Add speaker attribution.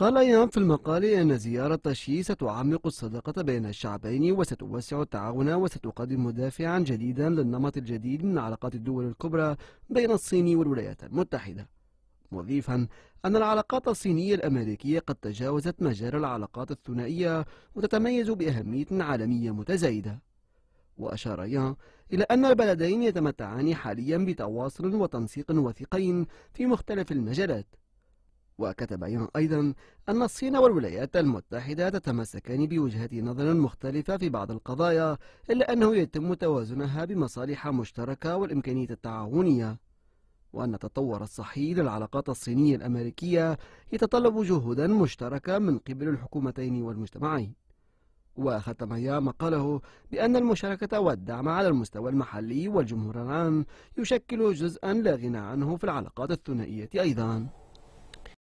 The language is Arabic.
Speaker 1: قال يان في المقال أن زيارة شي ستعمق الصداقة بين الشعبين وستوسع التعاون وستقدم دافعا جديدا للنمط الجديد من علاقات الدول الكبرى بين الصين والولايات المتحدة مضيفا أن العلاقات الصينية الأمريكية قد تجاوزت مجال العلاقات الثنائية وتتميز بأهمية عالمية متزايدة وأشار يان إلى أن البلدين يتمتعان حاليا بتواصل وتنسيق وثيقين في مختلف المجالات وكتب أيضا أن الصين والولايات المتحدة تتمسكان بوجهة نظر مختلفة في بعض القضايا إلا أنه يتم توازنها بمصالح مشتركة والإمكانية التعاونية وأن التطور الصحي للعلاقات الصينية الأمريكية يتطلب جهودا مشتركة من قبل الحكومتين والمجتمعين وختم يا مقاله بأن المشاركة والدعم على المستوى المحلي والجمهور العام يشكل جزءا لا غنى عنه في العلاقات الثنائية أيضا